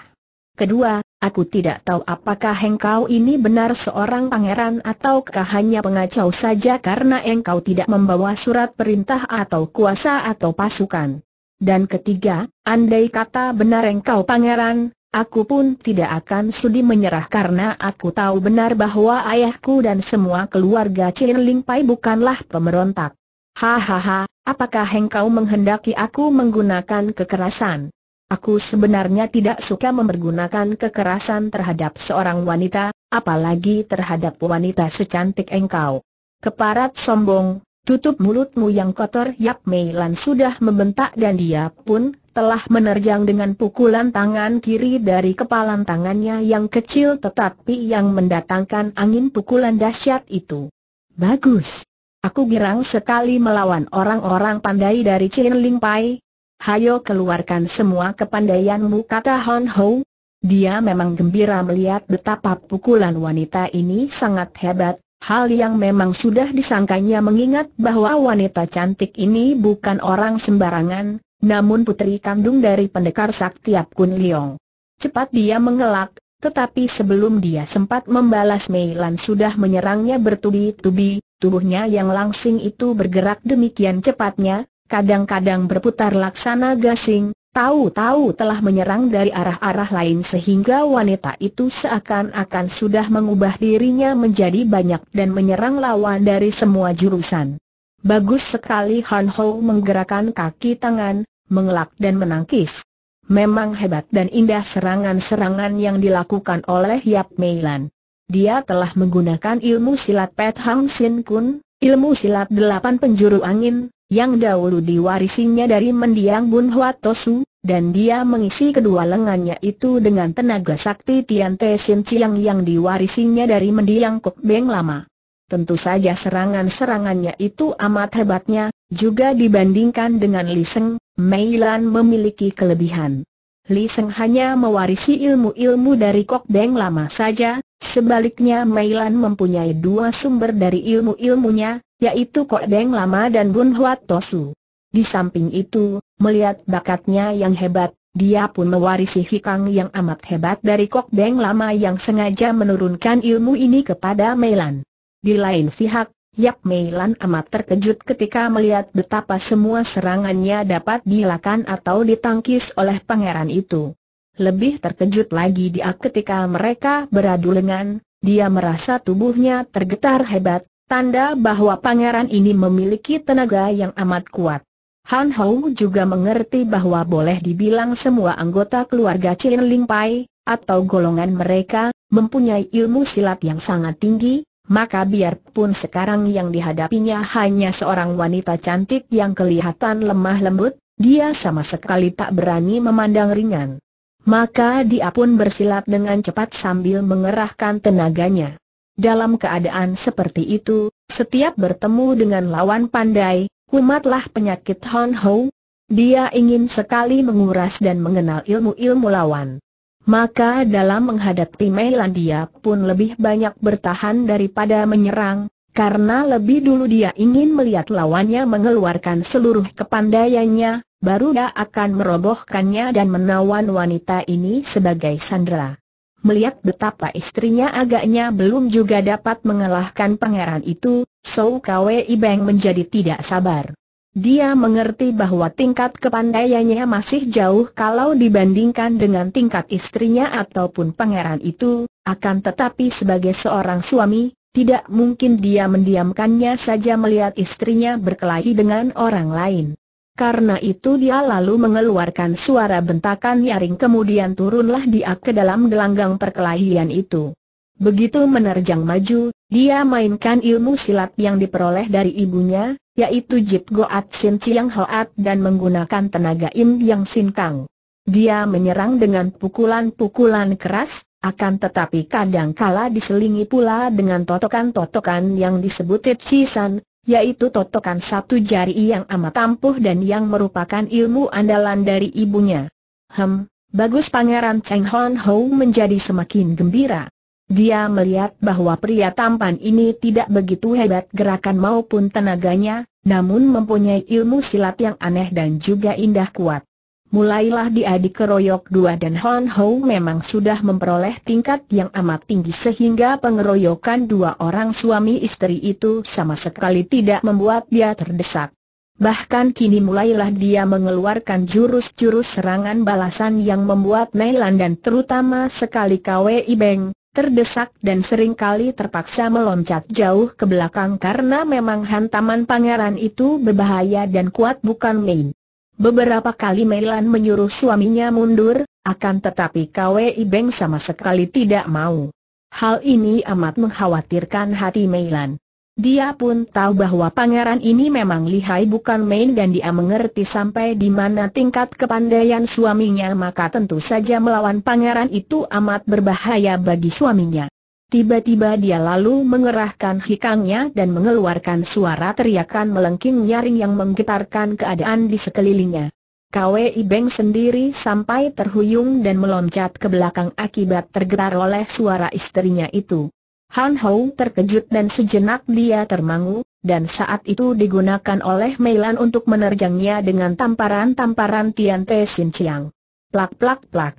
S1: Kedua, aku tidak tahu apakah engkau ini benar seorang pangeran ataukah hanya pengacau saja karena engkau tidak membawa surat perintah atau kuasa atau pasukan. Dan ketiga, andai kata benar engkau pangeran, aku pun tidak akan sudi menyerah karena aku tahu benar bahwa ayahku dan semua keluarga Chin Pai bukanlah pemberontak. Hahaha, apakah engkau menghendaki aku menggunakan kekerasan? Aku sebenarnya tidak suka mempergunakan kekerasan terhadap seorang wanita, apalagi terhadap wanita secantik engkau. Keparat sombong, Tutup mulutmu yang kotor Yap Mei Lan sudah membentak dan dia pun telah menerjang dengan pukulan tangan kiri dari kepalan tangannya yang kecil tetapi yang mendatangkan angin pukulan dahsyat itu. Bagus. Aku girang sekali melawan orang-orang pandai dari Chin Ling Pai. Hayo keluarkan semua kepandaianmu kata Hon Ho. Dia memang gembira melihat betapa pukulan wanita ini sangat hebat, Hal yang memang sudah disangkanya mengingat bahwa wanita cantik ini bukan orang sembarangan, namun putri kandung dari pendekar sakti Kun Liong. Cepat dia mengelak, tetapi sebelum dia sempat membalas Mei Lan sudah menyerangnya bertubi-tubi, tubuhnya yang langsing itu bergerak demikian cepatnya, kadang-kadang berputar laksana gasing, tahu-tahu telah menyerang dari arah-arah lain sehingga wanita itu seakan-akan sudah mengubah dirinya menjadi banyak dan menyerang lawan dari semua jurusan. Bagus sekali Han Ho menggerakkan kaki tangan, mengelak dan menangkis. Memang hebat dan indah serangan-serangan yang dilakukan oleh Yap Mei Lan. Dia telah menggunakan ilmu silat Pet Hang Sin Kun, ilmu silat delapan penjuru angin, yang dahulu diwarisinya dari mendiang Bun Huatosu, dan dia mengisi kedua lengannya itu dengan tenaga sakti Tian Te Sin Chiang yang diwarisinya dari mendiang Kok Beng Lama. Tentu saja serangan-serangannya itu amat hebatnya, juga dibandingkan dengan Li Seng, Mei Lan memiliki kelebihan. Li Seng hanya mewarisi ilmu-ilmu dari Kok Beng Lama saja, sebaliknya Mei Lan mempunyai dua sumber dari ilmu-ilmunya, yaitu Kok Beng Lama dan Bun Huat Tosu. Di samping itu, melihat bakatnya yang hebat, dia pun mewarisi hikang yang amat hebat dari Kok Beng Lama yang sengaja menurunkan ilmu ini kepada Meilan. Di lain pihak, Yap Meilan amat terkejut ketika melihat betapa semua serangannya dapat dilakukan atau ditangkis oleh pangeran itu. Lebih terkejut lagi dia ketika mereka beradu lengan, dia merasa tubuhnya tergetar hebat, Tanda bahwa pangeran ini memiliki tenaga yang amat kuat. Han Hou juga mengerti bahwa boleh dibilang semua anggota keluarga Chin Ling Pai, atau golongan mereka, mempunyai ilmu silat yang sangat tinggi, maka biarpun sekarang yang dihadapinya hanya seorang wanita cantik yang kelihatan lemah lembut, dia sama sekali tak berani memandang ringan. Maka dia pun bersilat dengan cepat sambil mengerahkan tenaganya. Dalam keadaan seperti itu, setiap bertemu dengan lawan pandai, kumatlah penyakit Hon Ho. Dia ingin sekali menguras dan mengenal ilmu-ilmu lawan. Maka dalam menghadapi Melandia pun lebih banyak bertahan daripada menyerang, karena lebih dulu dia ingin melihat lawannya mengeluarkan seluruh kepandaiannya, baru dia akan merobohkannya dan menawan wanita ini sebagai sandera. Melihat betapa istrinya agaknya belum juga dapat mengalahkan pangeran itu, Sou Kwe Ibeng menjadi tidak sabar. Dia mengerti bahwa tingkat kepandaiannya masih jauh kalau dibandingkan dengan tingkat istrinya ataupun pangeran itu, akan tetapi sebagai seorang suami, tidak mungkin dia mendiamkannya saja melihat istrinya berkelahi dengan orang lain. Karena itu dia lalu mengeluarkan suara bentakan nyaring kemudian turunlah dia ke dalam gelanggang perkelahian itu. Begitu menerjang maju, dia mainkan ilmu silat yang diperoleh dari ibunya, yaitu Jit Goat Sin Chiang Hoat dan menggunakan tenaga Im Yang Sin Kang. Dia menyerang dengan pukulan-pukulan keras, akan tetapi kadangkala diselingi pula dengan totokan-totokan yang disebut San, yaitu totokan satu jari yang amat ampuh dan yang merupakan ilmu andalan dari ibunya. Hem, bagus Pangeran Cheng Hon Ho menjadi semakin gembira. Dia melihat bahwa pria tampan ini tidak begitu hebat gerakan maupun tenaganya, namun mempunyai ilmu silat yang aneh dan juga indah kuat. Mulailah diadik dikeroyok dua dan Hon Ho memang sudah memperoleh tingkat yang amat tinggi sehingga pengeroyokan dua orang suami istri itu sama sekali tidak membuat dia terdesak. Bahkan kini mulailah dia mengeluarkan jurus-jurus serangan balasan yang membuat Nailan dan terutama sekali KWI Beng terdesak dan seringkali terpaksa meloncat jauh ke belakang karena memang hantaman pangeran itu berbahaya dan kuat bukan main. Beberapa kali Meilan menyuruh suaminya mundur, akan tetapi Kwei Beng sama sekali tidak mau. Hal ini amat mengkhawatirkan hati Meilan. Dia pun tahu bahwa pangeran ini memang lihai bukan main dan dia mengerti sampai di mana tingkat kepandaian suaminya maka tentu saja melawan pangeran itu amat berbahaya bagi suaminya. Tiba-tiba dia lalu mengerahkan hikangnya dan mengeluarkan suara teriakan melengking nyaring yang menggetarkan keadaan di sekelilingnya. Kwe Ibeng sendiri sampai terhuyung dan meloncat ke belakang akibat tergetar oleh suara istrinya itu. Han Hou terkejut dan sejenak dia termangu, dan saat itu digunakan oleh Meilan untuk menerjangnya dengan tamparan-tamparan Tian Te Sin Chiang. Plak plak plak.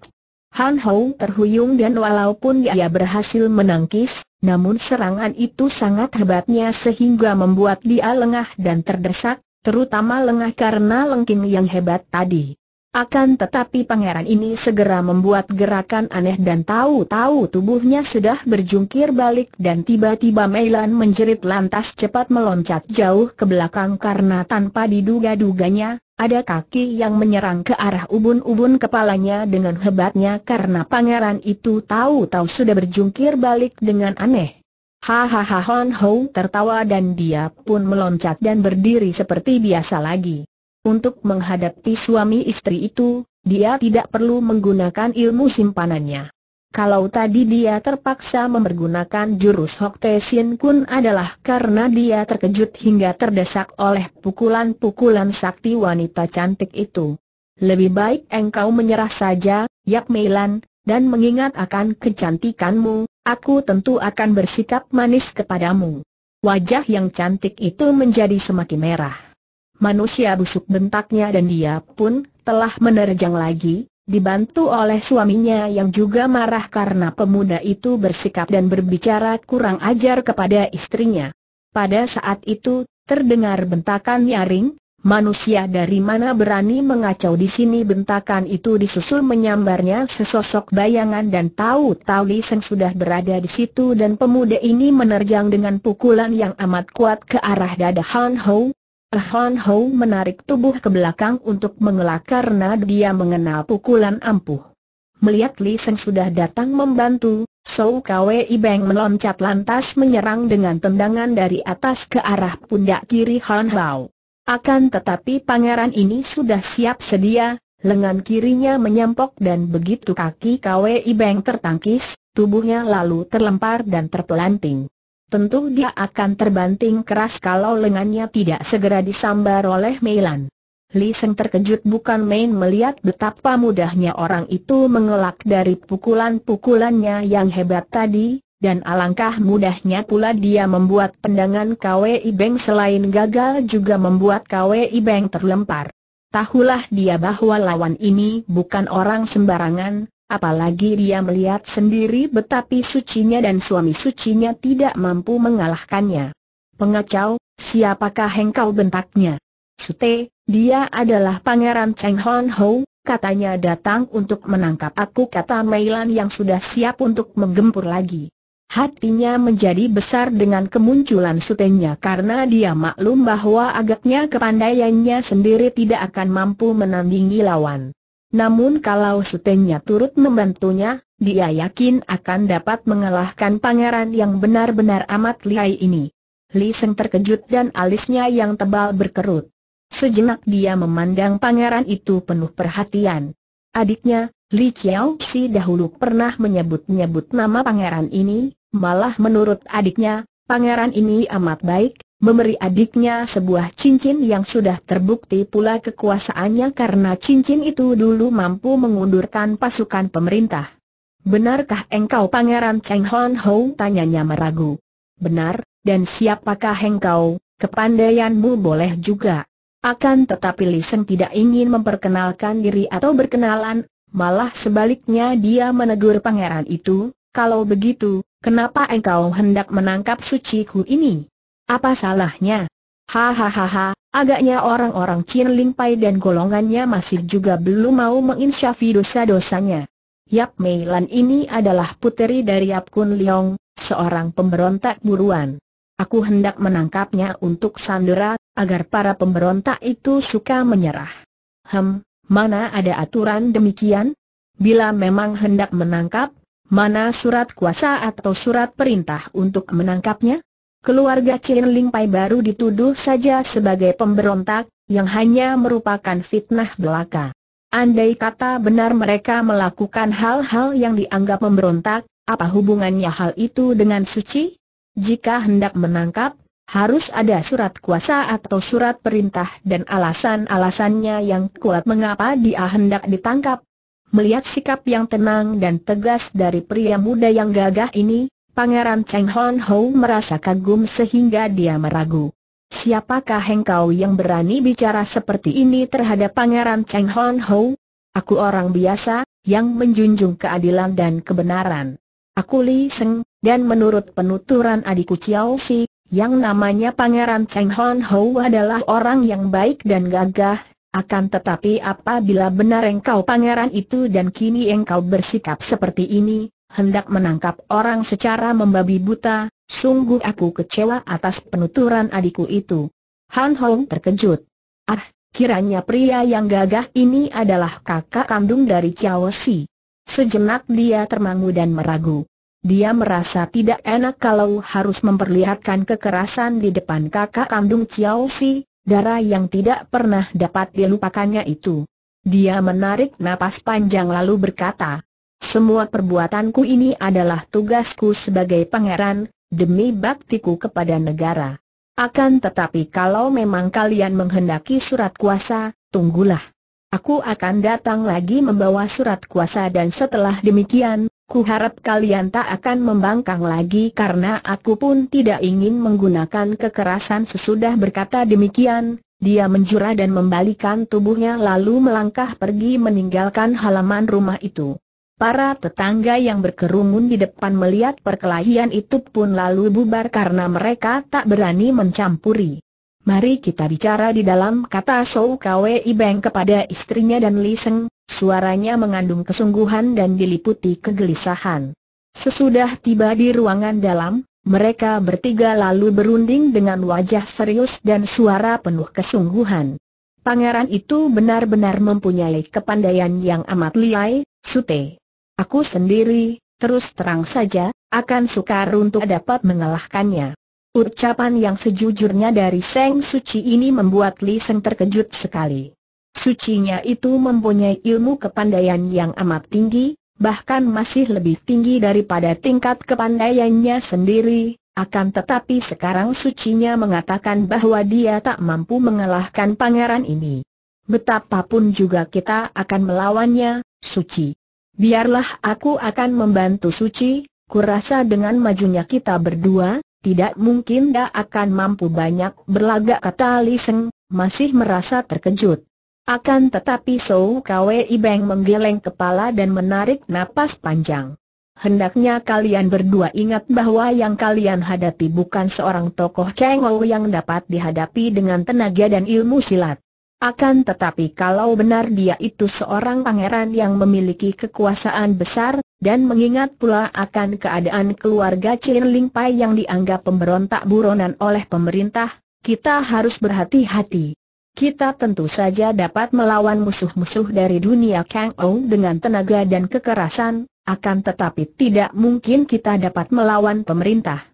S1: Han Hou terhuyung dan walaupun dia berhasil menangkis, namun serangan itu sangat hebatnya sehingga membuat dia lengah dan terdesak, terutama lengah karena lengking yang hebat tadi. Akan tetapi pangeran ini segera membuat gerakan aneh dan tahu-tahu tubuhnya sudah berjungkir balik dan tiba-tiba Meilan menjerit lantas cepat meloncat jauh ke belakang karena tanpa diduga-duganya, ada kaki yang menyerang ke arah ubun-ubun kepalanya dengan hebatnya karena pangeran itu tahu-tahu sudah berjungkir balik dengan aneh. Hahaha Hon Ho tertawa dan dia pun meloncat dan berdiri seperti biasa lagi. Untuk menghadapi suami istri itu, dia tidak perlu menggunakan ilmu simpanannya. Kalau tadi dia terpaksa mempergunakan jurus Hok Te Sin Kun adalah karena dia terkejut hingga terdesak oleh pukulan-pukulan sakti wanita cantik itu. Lebih baik engkau menyerah saja, Yak Meilan, dan mengingat akan kecantikanmu, aku tentu akan bersikap manis kepadamu. Wajah yang cantik itu menjadi semakin merah. Manusia busuk bentaknya dan dia pun telah menerjang lagi, dibantu oleh suaminya yang juga marah karena pemuda itu bersikap dan berbicara kurang ajar kepada istrinya. Pada saat itu, terdengar bentakan nyaring, manusia dari mana berani mengacau di sini bentakan itu disusul menyambarnya sesosok bayangan dan tahu-tahu Seng sudah berada di situ dan pemuda ini menerjang dengan pukulan yang amat kuat ke arah dada Han Ho, Han Ho menarik tubuh ke belakang untuk mengelak karena dia mengenal pukulan ampuh. Melihat Li Seng sudah datang membantu, Sou Kwe Ibeng meloncat lantas menyerang dengan tendangan dari atas ke arah pundak kiri Han Hao. Akan tetapi pangeran ini sudah siap sedia, lengan kirinya menyempok dan begitu kaki Kwe Ibeng tertangkis, tubuhnya lalu terlempar dan terpelanting tentu dia akan terbanting keras kalau lengannya tidak segera disambar oleh Meilan. Li Seng terkejut bukan main melihat betapa mudahnya orang itu mengelak dari pukulan-pukulannya yang hebat tadi, dan alangkah mudahnya pula dia membuat pendangan KWI Beng selain gagal juga membuat KWI Beng terlempar. Tahulah dia bahwa lawan ini bukan orang sembarangan, Apalagi dia melihat sendiri betapa sucinya dan suami sucinya tidak mampu mengalahkannya. Pengacau, siapakah engkau bentaknya? Sute, dia adalah pangeran Cheng Hon Ho, katanya datang untuk menangkap aku kata Meilan yang sudah siap untuk menggempur lagi. Hatinya menjadi besar dengan kemunculan sutenya karena dia maklum bahwa agaknya kepandaiannya sendiri tidak akan mampu menandingi lawan. Namun kalau Sutenya turut membantunya, dia yakin akan dapat mengalahkan pangeran yang benar-benar amat lihai ini. Li Seng terkejut dan alisnya yang tebal berkerut. Sejenak dia memandang pangeran itu penuh perhatian. Adiknya, Li Chiao Si dahulu pernah menyebut-nyebut nama pangeran ini, malah menurut adiknya, pangeran ini amat baik, memberi adiknya sebuah cincin yang sudah terbukti pula kekuasaannya karena cincin itu dulu mampu mengundurkan pasukan pemerintah. Benarkah engkau Pangeran Cheng Hon Ho? Tanyanya meragu. Benar, dan siapakah engkau? Kepandaianmu boleh juga. Akan tetapi Lisen tidak ingin memperkenalkan diri atau berkenalan, malah sebaliknya dia menegur pangeran itu, kalau begitu, kenapa engkau hendak menangkap suciku ini? Apa salahnya? Hahaha, agaknya orang-orang Chin Ling Pai dan golongannya masih juga belum mau menginsyafi dosa-dosanya. Yap Mei Lan ini adalah puteri dari Yap Kun Leong, seorang pemberontak buruan. Aku hendak menangkapnya untuk sandera, agar para pemberontak itu suka menyerah. Hem, mana ada aturan demikian? Bila memang hendak menangkap, mana surat kuasa atau surat perintah untuk menangkapnya? Keluarga Chin Ling Pai baru dituduh saja sebagai pemberontak, yang hanya merupakan fitnah belaka. Andai kata benar mereka melakukan hal-hal yang dianggap memberontak, apa hubungannya hal itu dengan suci? Jika hendak menangkap, harus ada surat kuasa atau surat perintah dan alasan-alasannya yang kuat mengapa dia hendak ditangkap. Melihat sikap yang tenang dan tegas dari pria muda yang gagah ini, Pangeran Cheng Hon Ho merasa kagum sehingga dia meragu. Siapakah engkau yang berani bicara seperti ini terhadap Pangeran Cheng Hon Ho? Aku orang biasa, yang menjunjung keadilan dan kebenaran. Aku Li Seng, dan menurut penuturan adikku Chiao Si, yang namanya Pangeran Cheng Hon Ho adalah orang yang baik dan gagah, akan tetapi apabila benar engkau pangeran itu dan kini engkau bersikap seperti ini, hendak menangkap orang secara membabi buta, sungguh aku kecewa atas penuturan adikku itu. Han Hong terkejut. Ah, kiranya pria yang gagah ini adalah kakak kandung dari Chiao Si. Sejenak dia termangu dan meragu. Dia merasa tidak enak kalau harus memperlihatkan kekerasan di depan kakak kandung Chiao Si, darah yang tidak pernah dapat dilupakannya itu. Dia menarik napas panjang lalu berkata, semua perbuatanku ini adalah tugasku sebagai pangeran, demi baktiku kepada negara. Akan tetapi kalau memang kalian menghendaki surat kuasa, tunggulah. Aku akan datang lagi membawa surat kuasa dan setelah demikian, kuharap kalian tak akan membangkang lagi karena aku pun tidak ingin menggunakan kekerasan sesudah berkata demikian, dia menjura dan membalikan tubuhnya lalu melangkah pergi meninggalkan halaman rumah itu. Para tetangga yang berkerumun di depan melihat perkelahian itu pun lalu bubar karena mereka tak berani mencampuri. Mari kita bicara di dalam kata Shou Kwe Ibeng kepada istrinya dan Li Seng, suaranya mengandung kesungguhan dan diliputi kegelisahan. Sesudah tiba di ruangan dalam, mereka bertiga lalu berunding dengan wajah serius dan suara penuh kesungguhan. Pangeran itu benar-benar mempunyai kepandaian yang amat liai, Sute. Aku sendiri, terus terang saja, akan sukar untuk dapat mengalahkannya. Ucapan yang sejujurnya dari Seng Suci ini membuat Li Seng terkejut sekali. Sucinya itu mempunyai ilmu kepandaian yang amat tinggi, bahkan masih lebih tinggi daripada tingkat kepandaiannya sendiri, akan tetapi sekarang sucinya mengatakan bahwa dia tak mampu mengalahkan pangeran ini. Betapapun juga kita akan melawannya, suci. Biarlah aku akan membantu Suci, kurasa dengan majunya kita berdua, tidak mungkin dia akan mampu banyak berlagak kata Liseng, masih merasa terkejut. Akan tetapi Sou Kwe Ibeng menggeleng kepala dan menarik napas panjang. Hendaknya kalian berdua ingat bahwa yang kalian hadapi bukan seorang tokoh Kengou yang dapat dihadapi dengan tenaga dan ilmu silat. Akan tetapi kalau benar dia itu seorang pangeran yang memiliki kekuasaan besar, dan mengingat pula akan keadaan keluarga Chin Ling Pai yang dianggap pemberontak buronan oleh pemerintah, kita harus berhati-hati. Kita tentu saja dapat melawan musuh-musuh dari dunia Kang Ou dengan tenaga dan kekerasan, akan tetapi tidak mungkin kita dapat melawan pemerintah.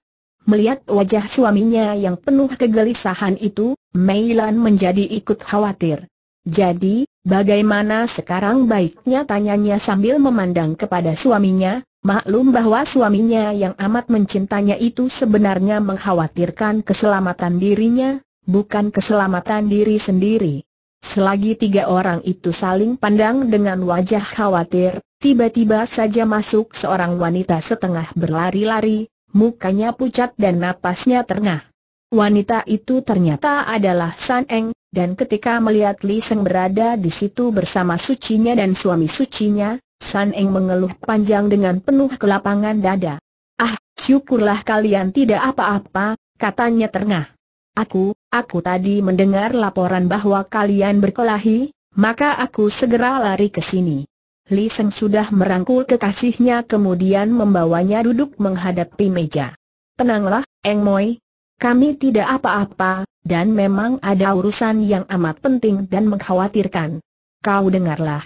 S1: Melihat wajah suaminya yang penuh kegelisahan itu, Meilan menjadi ikut khawatir. Jadi, bagaimana sekarang baiknya tanyanya sambil memandang kepada suaminya, maklum bahwa suaminya yang amat mencintanya itu sebenarnya mengkhawatirkan keselamatan dirinya, bukan keselamatan diri sendiri. Selagi tiga orang itu saling pandang dengan wajah khawatir, tiba-tiba saja masuk seorang wanita setengah berlari-lari, mukanya pucat dan napasnya terengah. Wanita itu ternyata adalah San Eng, dan ketika melihat Li Seng berada di situ bersama sucinya dan suami sucinya, San Eng mengeluh panjang dengan penuh kelapangan dada. Ah, syukurlah kalian tidak apa-apa, katanya terengah. Aku, aku tadi mendengar laporan bahwa kalian berkelahi, maka aku segera lari ke sini. Li Seng sudah merangkul kekasihnya kemudian membawanya duduk menghadapi meja. Tenanglah, Eng Moi. Kami tidak apa-apa, dan memang ada urusan yang amat penting dan mengkhawatirkan. Kau dengarlah.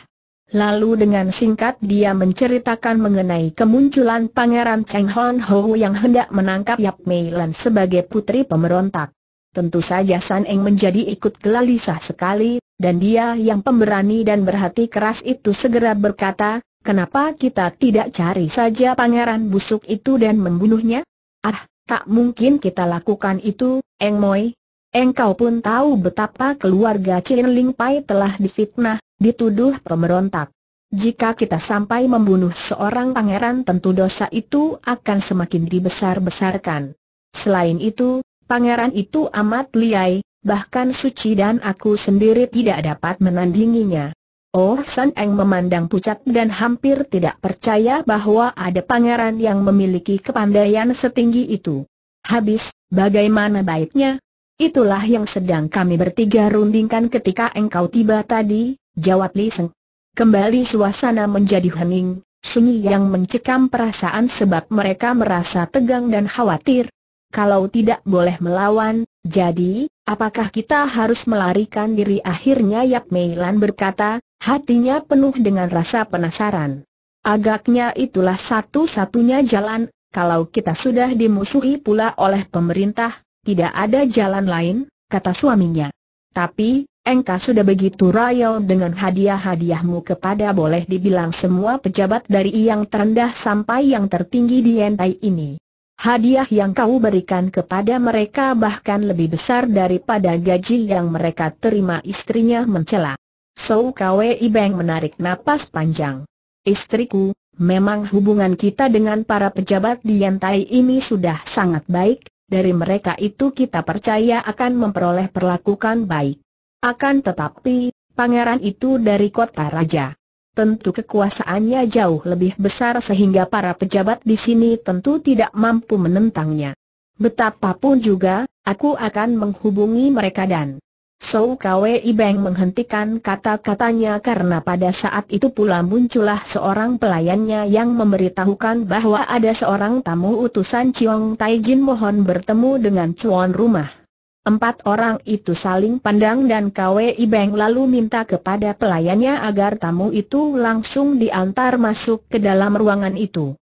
S1: Lalu dengan singkat dia menceritakan mengenai kemunculan Pangeran Cheng Hon Ho yang hendak menangkap Yap Mei Lan sebagai putri pemberontak. Tentu saja San Eng menjadi ikut gelisah sekali, dan dia yang pemberani dan berhati keras itu segera berkata, kenapa kita tidak cari saja pangeran busuk itu dan membunuhnya? Ah, tak mungkin kita lakukan itu, Eng Moi. Engkau pun tahu betapa keluarga Chin Ling Pai telah difitnah, dituduh pemberontak. Jika kita sampai membunuh seorang pangeran tentu dosa itu akan semakin dibesar-besarkan. Selain itu, pangeran itu amat liai, bahkan Suci dan aku sendiri tidak dapat menandinginya. Oh San Eng memandang pucat dan hampir tidak percaya bahwa ada pangeran yang memiliki kepandaian setinggi itu. Habis, bagaimana baiknya? Itulah yang sedang kami bertiga rundingkan ketika engkau tiba tadi, jawab Li Seng. Kembali suasana menjadi hening, sunyi yang mencekam perasaan sebab mereka merasa tegang dan khawatir. Kalau tidak boleh melawan, jadi, Apakah kita harus melarikan diri akhirnya Yap Meilan berkata, hatinya penuh dengan rasa penasaran. Agaknya itulah satu-satunya jalan, kalau kita sudah dimusuhi pula oleh pemerintah, tidak ada jalan lain, kata suaminya. Tapi, engkau sudah begitu rayau dengan hadiah-hadiahmu kepada boleh dibilang semua pejabat dari yang terendah sampai yang tertinggi di Entai ini. Hadiah yang kau berikan kepada mereka bahkan lebih besar daripada gaji yang mereka terima istrinya mencela. So Kwe Ibeng menarik napas panjang. Istriku, memang hubungan kita dengan para pejabat di Yantai ini sudah sangat baik, dari mereka itu kita percaya akan memperoleh perlakukan baik. Akan tetapi, pangeran itu dari kota raja tentu kekuasaannya jauh lebih besar sehingga para pejabat di sini tentu tidak mampu menentangnya. Betapapun juga, aku akan menghubungi mereka dan Sou Kwe Ibeng menghentikan kata-katanya karena pada saat itu pula muncullah seorang pelayannya yang memberitahukan bahwa ada seorang tamu utusan Chiong Taijin mohon bertemu dengan cuan rumah. Empat orang itu saling pandang dan kwe ibeng lalu minta kepada pelayannya agar tamu itu langsung diantar masuk ke dalam ruangan itu.